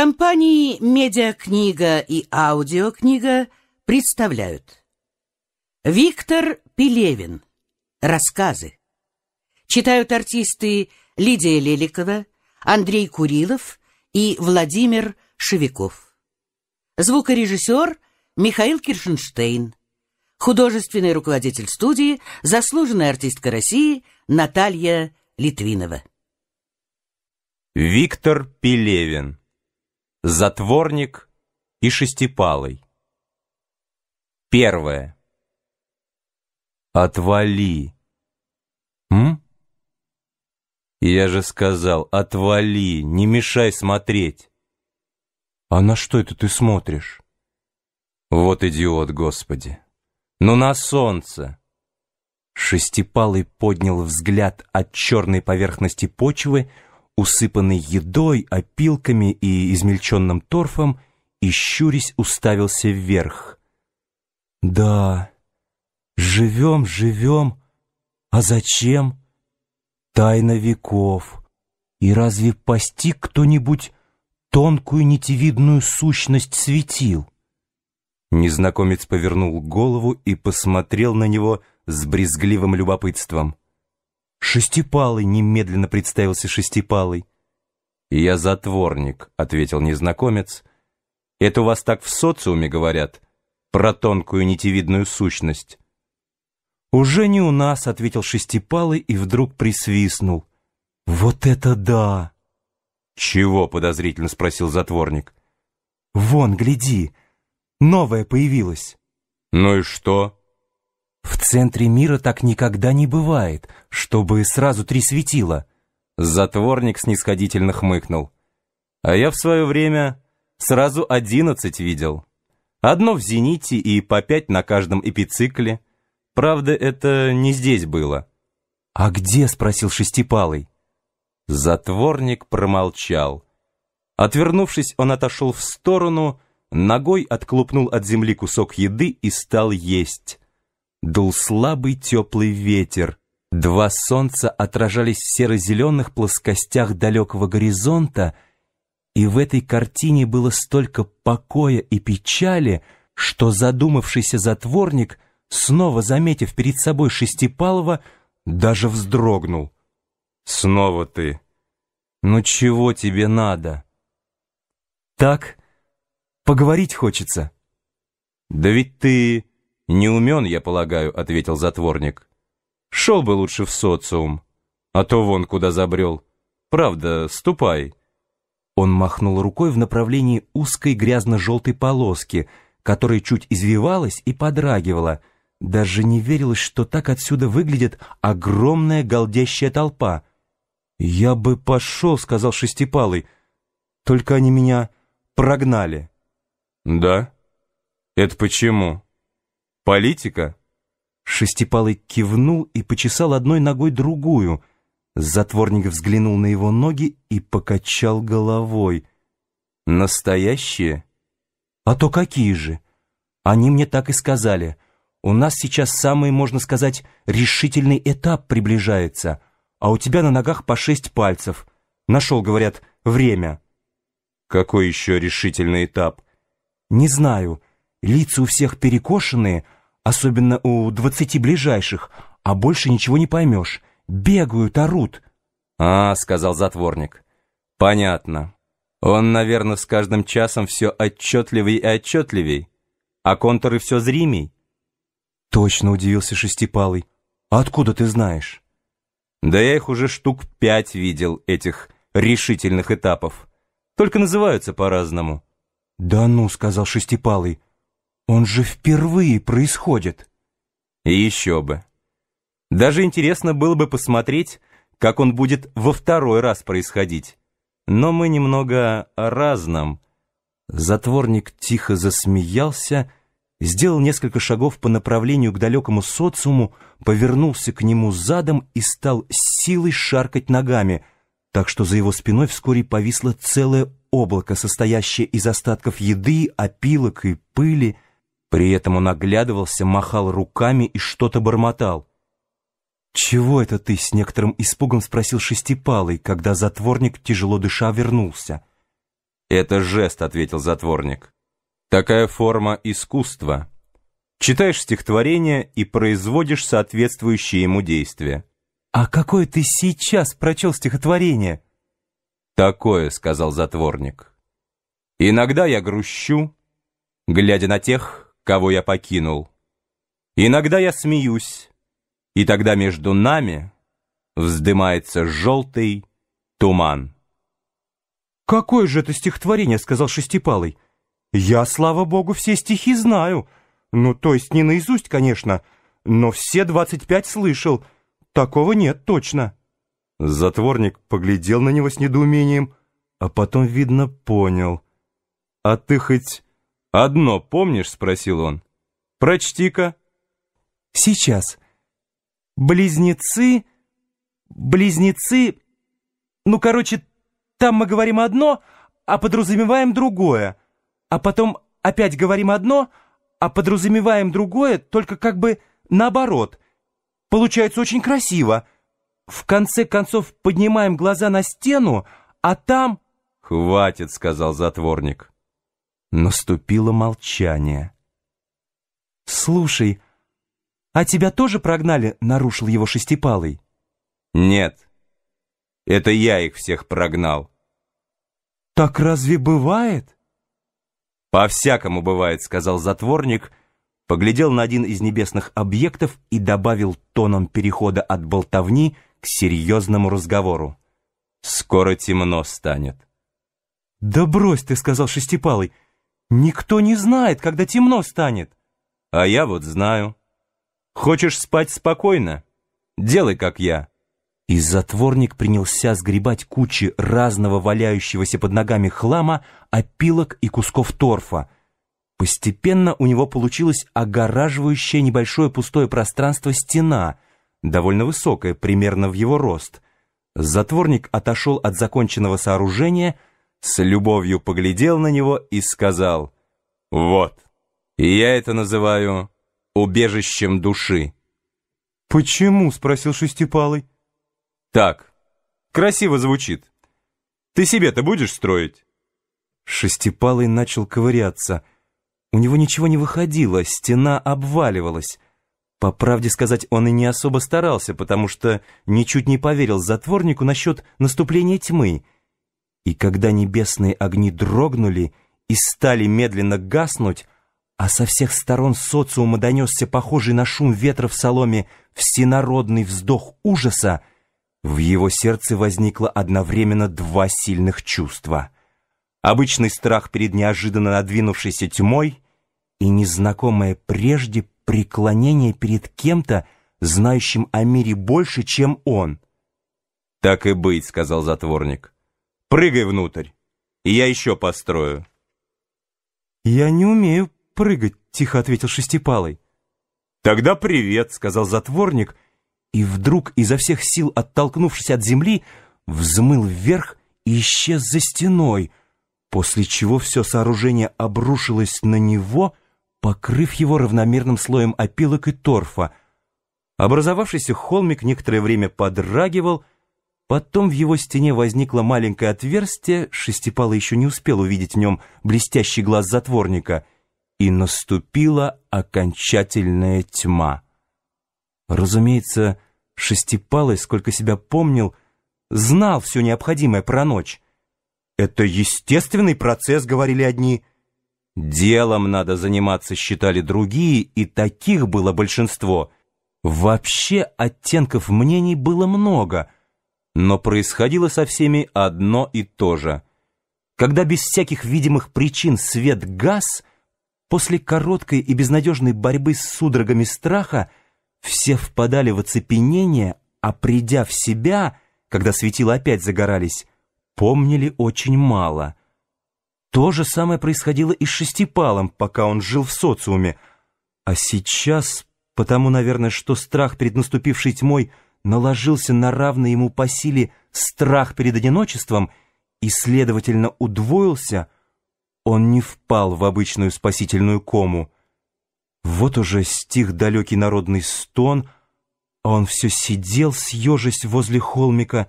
Компании «Медиакнига» и «Аудиокнига» представляют Виктор Пелевин Рассказы Читают артисты Лидия Леликова, Андрей Курилов и Владимир Шевиков Звукорежиссер Михаил Киршенштейн Художественный руководитель студии, заслуженная артистка России Наталья Литвинова Виктор Пелевин Затворник и шестипалый. Первое. Отвали. М? Я же сказал, отвали, не мешай смотреть. А на что это ты смотришь? Вот идиот, господи. Ну на солнце. Шестипалый поднял взгляд от черной поверхности почвы, усыпанный едой, опилками и измельченным торфом, и щурясь уставился вверх. «Да, живем, живем, а зачем? Тайна веков. И разве постиг кто-нибудь тонкую нитевидную сущность светил?» Незнакомец повернул голову и посмотрел на него с брезгливым любопытством. «Шестипалый!» — немедленно представился Шестипалый. «Я затворник», — ответил незнакомец. «Это у вас так в социуме говорят, про тонкую нитевидную сущность». «Уже не у нас», — ответил Шестипалый и вдруг присвистнул. «Вот это да!» «Чего?» — подозрительно спросил затворник. «Вон, гляди, новое появилось». «Ну и что?» В центре мира так никогда не бывает, чтобы сразу три светила. Затворник снисходительно хмыкнул. А я в свое время сразу одиннадцать видел. Одно в зените и по пять на каждом эпицикле. Правда, это не здесь было. «А где?» — спросил Шестипалый. Затворник промолчал. Отвернувшись, он отошел в сторону, ногой отклупнул от земли кусок еды и стал есть. Дул слабый теплый ветер. Два солнца отражались в серо-зеленых плоскостях далекого горизонта, и в этой картине было столько покоя и печали, что задумавшийся затворник, снова заметив перед собой Шестипалова, даже вздрогнул. «Снова ты! Ну чего тебе надо?» «Так, поговорить хочется». «Да ведь ты «Не умен, я полагаю», — ответил затворник. «Шел бы лучше в социум, а то вон куда забрел. Правда, ступай». Он махнул рукой в направлении узкой грязно-желтой полоски, которая чуть извивалась и подрагивала. Даже не верилось, что так отсюда выглядит огромная голдящая толпа. «Я бы пошел», — сказал Шестипалый, — «только они меня прогнали». «Да? Это почему?» Политика? Шестипалый кивнул и почесал одной ногой другую. Затворник взглянул на его ноги и покачал головой. Настоящие? А то какие же? Они мне так и сказали. У нас сейчас самый, можно сказать, решительный этап приближается, а у тебя на ногах по шесть пальцев. Нашел, говорят, время. Какой еще решительный этап? Не знаю. Лица у всех перекошенные, особенно у двадцати ближайших, а больше ничего не поймешь. Бегают, орут». «А», — сказал затворник, — «понятно. Он, наверное, с каждым часом все отчетливей и отчетливей, а контуры все зримей». Точно удивился Шестипалый. откуда ты знаешь?» «Да я их уже штук пять видел, этих решительных этапов. Только называются по-разному». «Да ну», — сказал Шестипалый, он же впервые происходит. еще бы. Даже интересно было бы посмотреть, как он будет во второй раз происходить. Но мы немного о разном. Затворник тихо засмеялся, сделал несколько шагов по направлению к далекому социуму, повернулся к нему задом и стал силой шаркать ногами, так что за его спиной вскоре повисло целое облако, состоящее из остатков еды, опилок и пыли, при этом он оглядывался, махал руками и что-то бормотал. «Чего это ты?» — с некоторым испугом спросил Шестипалый, когда затворник, тяжело дыша, вернулся. «Это жест», — ответил затворник. «Такая форма искусства. Читаешь стихотворение и производишь соответствующие ему действия». «А какое ты сейчас прочел стихотворение?» «Такое», — сказал затворник. «Иногда я грущу, глядя на тех, кого я покинул. Иногда я смеюсь, и тогда между нами вздымается желтый туман. «Какое же это стихотворение?» — сказал Шестипалый. «Я, слава богу, все стихи знаю. Ну, то есть не наизусть, конечно, но все двадцать пять слышал. Такого нет точно». Затворник поглядел на него с недоумением, а потом, видно, понял. «А ты хоть «Одно помнишь?» — спросил он. «Прочти-ка». «Сейчас. Близнецы... Близнецы... Ну, короче, там мы говорим одно, а подразумеваем другое. А потом опять говорим одно, а подразумеваем другое, только как бы наоборот. Получается очень красиво. В конце концов поднимаем глаза на стену, а там...» «Хватит», — сказал затворник. Наступило молчание. «Слушай, а тебя тоже прогнали?» — нарушил его шестипалый. «Нет, это я их всех прогнал». «Так разве бывает?» «По-всякому бывает», — сказал затворник, поглядел на один из небесных объектов и добавил тоном перехода от болтовни к серьезному разговору. «Скоро темно станет». «Да брось ты», — сказал шестипалый, — Никто не знает, когда темно станет. А я вот знаю. Хочешь спать спокойно? Делай, как я. И затворник принялся сгребать кучи разного валяющегося под ногами хлама, опилок и кусков торфа. Постепенно у него получилось огораживающее небольшое пустое пространство стена, довольно высокая, примерно в его рост. Затворник отошел от законченного сооружения — с любовью поглядел на него и сказал, «Вот, я это называю убежищем души». «Почему?» — спросил Шестипалый. «Так, красиво звучит. Ты себе-то будешь строить?» Шестипалый начал ковыряться. У него ничего не выходило, стена обваливалась. По правде сказать, он и не особо старался, потому что ничуть не поверил затворнику насчет наступления тьмы — и когда небесные огни дрогнули и стали медленно гаснуть, а со всех сторон социума донесся похожий на шум ветра в соломе всенародный вздох ужаса, в его сердце возникло одновременно два сильных чувства. Обычный страх перед неожиданно надвинувшейся тьмой и незнакомое прежде преклонение перед кем-то, знающим о мире больше, чем он. «Так и быть», — сказал затворник. Прыгай внутрь, и я еще построю. Я не умею прыгать, тихо ответил Шестипалый. Тогда привет, сказал затворник, и вдруг изо всех сил, оттолкнувшись от земли, взмыл вверх и исчез за стеной, после чего все сооружение обрушилось на него, покрыв его равномерным слоем опилок и торфа. Образовавшийся холмик некоторое время подрагивал, Потом в его стене возникло маленькое отверстие, Шестипало еще не успел увидеть в нем блестящий глаз затворника, и наступила окончательная тьма. Разумеется, Шестипалый, сколько себя помнил, знал все необходимое про ночь. «Это естественный процесс», — говорили одни. «Делом надо заниматься», — считали другие, и таких было большинство. Вообще оттенков мнений было много — но происходило со всеми одно и то же. Когда без всяких видимых причин свет гас, после короткой и безнадежной борьбы с судорогами страха все впадали в оцепенение, а придя в себя, когда светила опять загорались, помнили очень мало. То же самое происходило и с Шестипалом, пока он жил в социуме. А сейчас, потому, наверное, что страх перед наступившей тьмой – наложился на равный ему по силе страх перед одиночеством и, следовательно, удвоился, он не впал в обычную спасительную кому. Вот уже стих далекий народный стон, а он все сидел, съежась возле холмика,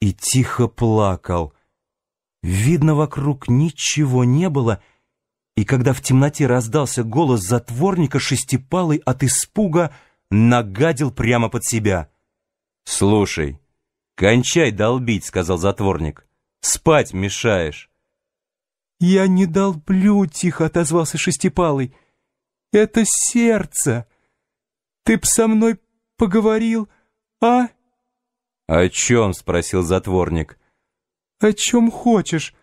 и тихо плакал. Видно, вокруг ничего не было, и когда в темноте раздался голос затворника, шестипалый от испуга нагадил прямо под себя — «Слушай, кончай долбить», — сказал затворник. «Спать мешаешь». «Я не долблю», — тихо отозвался Шестипалый. «Это сердце. Ты б со мной поговорил, а?» «О чем?» — спросил затворник. «О чем хочешь,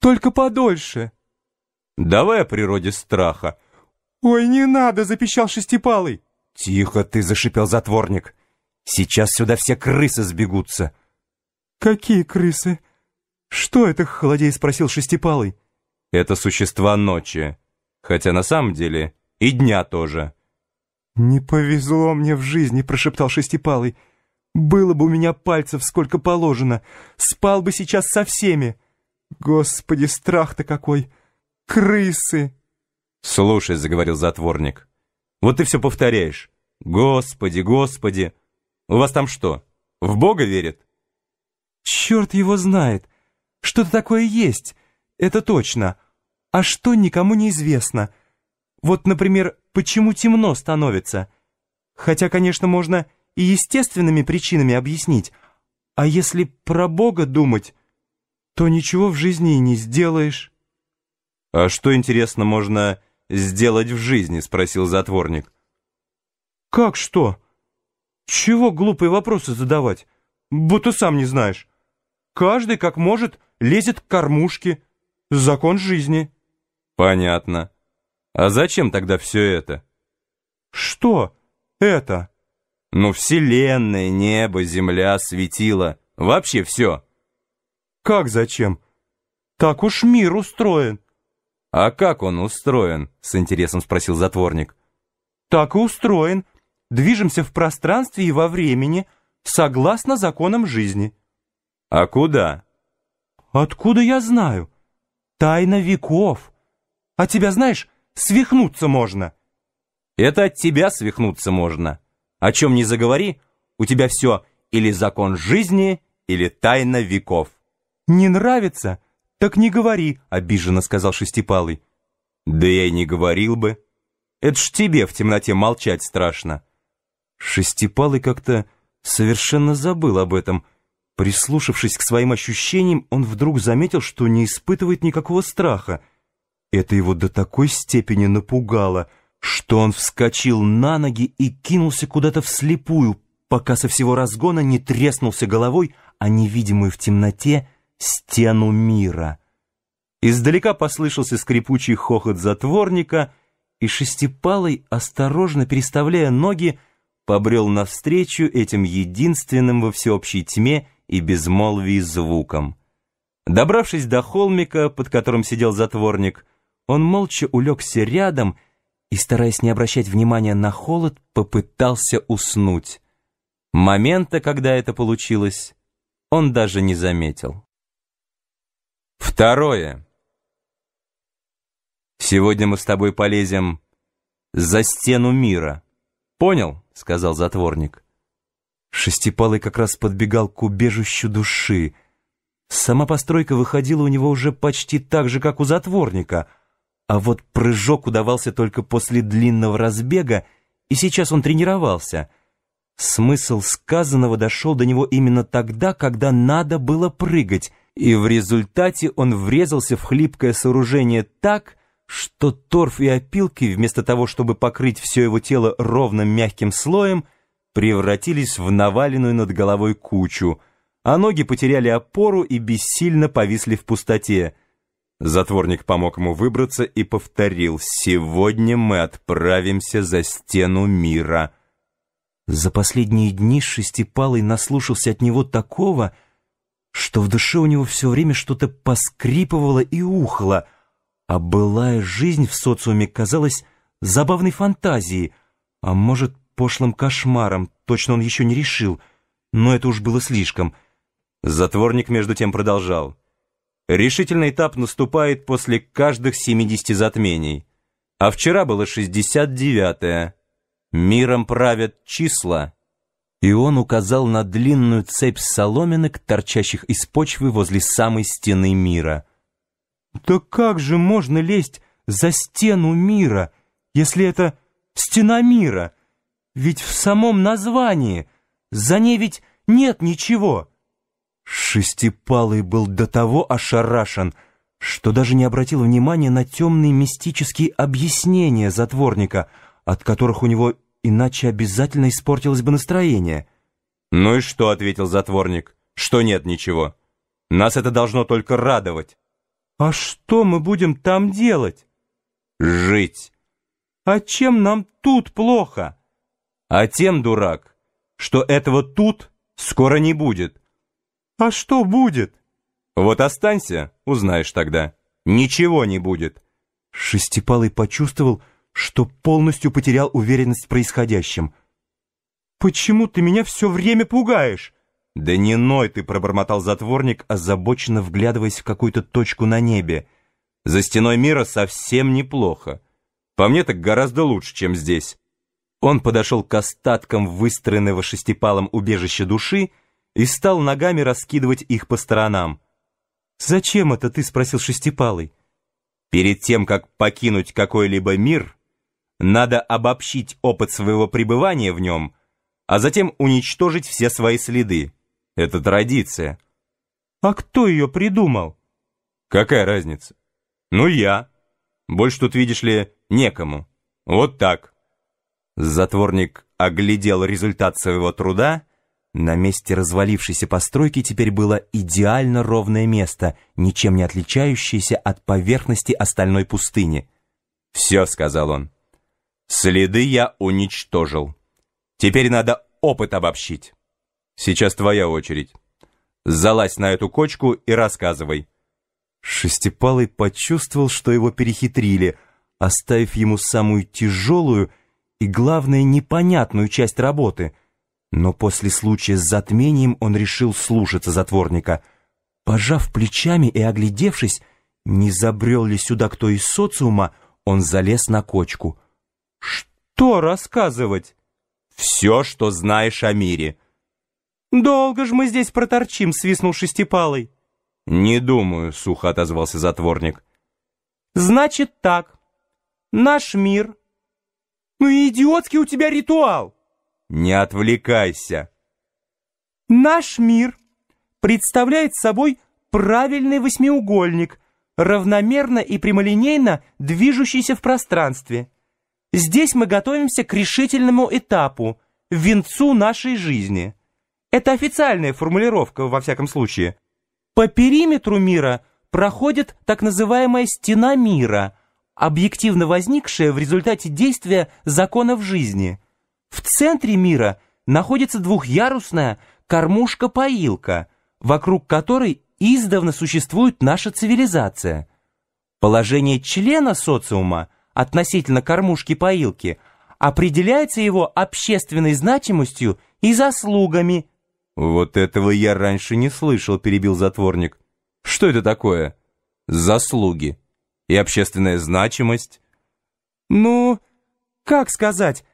только подольше». «Давай о природе страха». «Ой, не надо!» — запищал Шестипалый. «Тихо ты!» — зашипел затворник. Сейчас сюда все крысы сбегутся. Какие крысы? Что это, холодей спросил шестипалый. Это существа ночи. Хотя на самом деле и дня тоже. Не повезло мне в жизни, прошептал шестипалый. Было бы у меня пальцев сколько положено. Спал бы сейчас со всеми. Господи, страх-то какой! Крысы! Слушай, заговорил затворник, вот ты все повторяешь. Господи, господи. У вас там что, в Бога верят? Черт его знает. Что-то такое есть, это точно. А что никому не известно. Вот, например, почему темно становится. Хотя, конечно, можно и естественными причинами объяснить. А если про Бога думать, то ничего в жизни и не сделаешь. А что, интересно, можно сделать в жизни? Спросил затворник. Как что? Чего глупые вопросы задавать? Будто сам не знаешь. Каждый, как может, лезет к кормушке. Закон жизни. Понятно. А зачем тогда все это? Что это? Ну, вселенная, небо, земля, светило. Вообще все. Как зачем? Так уж мир устроен. А как он устроен? С интересом спросил затворник. Так и устроен, движемся в пространстве и во времени, согласно законам жизни». «А куда?» «Откуда я знаю? Тайна веков. А тебя, знаешь, свихнуться можно». «Это от тебя свихнуться можно. О чем не заговори, у тебя все или закон жизни, или тайна веков». «Не нравится? Так не говори», — обиженно сказал Шестипалый. «Да я и не говорил бы. Это ж тебе в темноте молчать страшно. Шестипалый как-то совершенно забыл об этом. Прислушавшись к своим ощущениям, он вдруг заметил, что не испытывает никакого страха. Это его до такой степени напугало, что он вскочил на ноги и кинулся куда-то вслепую, пока со всего разгона не треснулся головой о невидимую в темноте стену мира. Издалека послышался скрипучий хохот затворника, и шестипалый, осторожно переставляя ноги, побрел навстречу этим единственным во всеобщей тьме и безмолвии звуком. Добравшись до холмика, под которым сидел затворник, он молча улегся рядом и, стараясь не обращать внимания на холод, попытался уснуть. Момента, когда это получилось, он даже не заметил. Второе. Сегодня мы с тобой полезем за стену мира. «Понял», — сказал затворник. Шестипалый как раз подбегал к убежищу души. Сама постройка выходила у него уже почти так же, как у затворника, а вот прыжок удавался только после длинного разбега, и сейчас он тренировался. Смысл сказанного дошел до него именно тогда, когда надо было прыгать, и в результате он врезался в хлипкое сооружение так, что торф и опилки, вместо того, чтобы покрыть все его тело ровным мягким слоем, превратились в наваленную над головой кучу, а ноги потеряли опору и бессильно повисли в пустоте. Затворник помог ему выбраться и повторил «Сегодня мы отправимся за стену мира». За последние дни Шестипалый наслушался от него такого, что в душе у него все время что-то поскрипывало и ухло — а былая жизнь в социуме казалась забавной фантазией, а может, пошлым кошмаром, точно он еще не решил, но это уж было слишком. Затворник между тем продолжал. Решительный этап наступает после каждых 70 затмений. А вчера было 69-е. Миром правят числа. И он указал на длинную цепь соломинок, торчащих из почвы возле самой стены мира — так как же можно лезть за стену мира, если это стена мира? Ведь в самом названии за ней ведь нет ничего. Шестипалый был до того ошарашен, что даже не обратил внимания на темные мистические объяснения затворника, от которых у него иначе обязательно испортилось бы настроение. «Ну и что?» — ответил затворник. «Что нет ничего. Нас это должно только радовать». А что мы будем там делать? Жить. А чем нам тут плохо? А тем, дурак, что этого тут скоро не будет. А что будет? Вот останься, узнаешь тогда. Ничего не будет. Шестипалый почувствовал, что полностью потерял уверенность в происходящем. «Почему ты меня все время пугаешь?» «Да не ной ты!» — пробормотал затворник, озабоченно вглядываясь в какую-то точку на небе. «За стеной мира совсем неплохо. По мне так гораздо лучше, чем здесь». Он подошел к остаткам выстроенного шестипалом убежища души и стал ногами раскидывать их по сторонам. «Зачем это ты?» — спросил шестипалый. «Перед тем, как покинуть какой-либо мир, надо обобщить опыт своего пребывания в нем, а затем уничтожить все свои следы». Это традиция. А кто ее придумал? Какая разница? Ну, я. Больше тут, видишь ли, некому. Вот так. Затворник оглядел результат своего труда. На месте развалившейся постройки теперь было идеально ровное место, ничем не отличающееся от поверхности остальной пустыни. «Все», — сказал он. «Следы я уничтожил. Теперь надо опыт обобщить». Сейчас твоя очередь. Залазь на эту кочку и рассказывай». Шестипалый почувствовал, что его перехитрили, оставив ему самую тяжелую и, главное, непонятную часть работы. Но после случая с затмением он решил слушаться затворника. Пожав плечами и оглядевшись, не забрел ли сюда кто из социума, он залез на кочку. «Что рассказывать?» «Все, что знаешь о мире». «Долго ж мы здесь проторчим», — свистнул Шестипалый. «Не думаю», — сухо отозвался затворник. «Значит так. Наш мир...» «Ну идиотский у тебя ритуал!» «Не отвлекайся!» «Наш мир представляет собой правильный восьмиугольник, равномерно и прямолинейно движущийся в пространстве. Здесь мы готовимся к решительному этапу, венцу нашей жизни». Это официальная формулировка, во всяком случае. По периметру мира проходит так называемая «стена мира», объективно возникшая в результате действия законов жизни. В центре мира находится двухъярусная кормушка-поилка, вокруг которой издавна существует наша цивилизация. Положение члена социума относительно кормушки-поилки определяется его общественной значимостью и заслугами «Вот этого я раньше не слышал», — перебил затворник. «Что это такое?» «Заслуги и общественная значимость». «Ну, как сказать,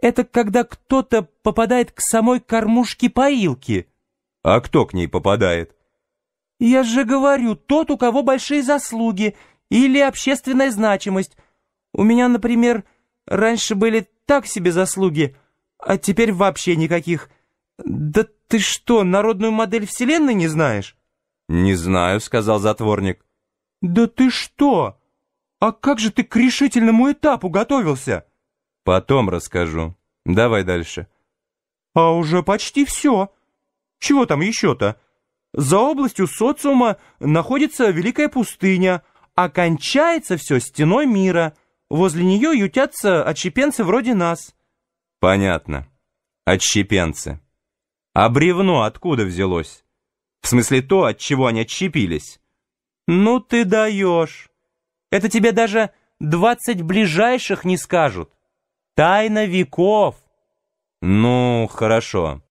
это когда кто-то попадает к самой кормушке поилки». «А кто к ней попадает?» «Я же говорю, тот, у кого большие заслуги или общественная значимость. У меня, например, раньше были так себе заслуги, а теперь вообще никаких. Да «Ты что, народную модель Вселенной не знаешь?» «Не знаю», — сказал затворник. «Да ты что? А как же ты к решительному этапу готовился?» «Потом расскажу. Давай дальше». «А уже почти все. Чего там еще-то? За областью социума находится Великая пустыня, а все стеной мира. Возле нее ютятся отщепенцы вроде нас». «Понятно. Отщепенцы». А бревно откуда взялось? В смысле то, от чего они отщепились? Ну ты даешь. Это тебе даже двадцать ближайших не скажут. Тайна веков. Ну, хорошо.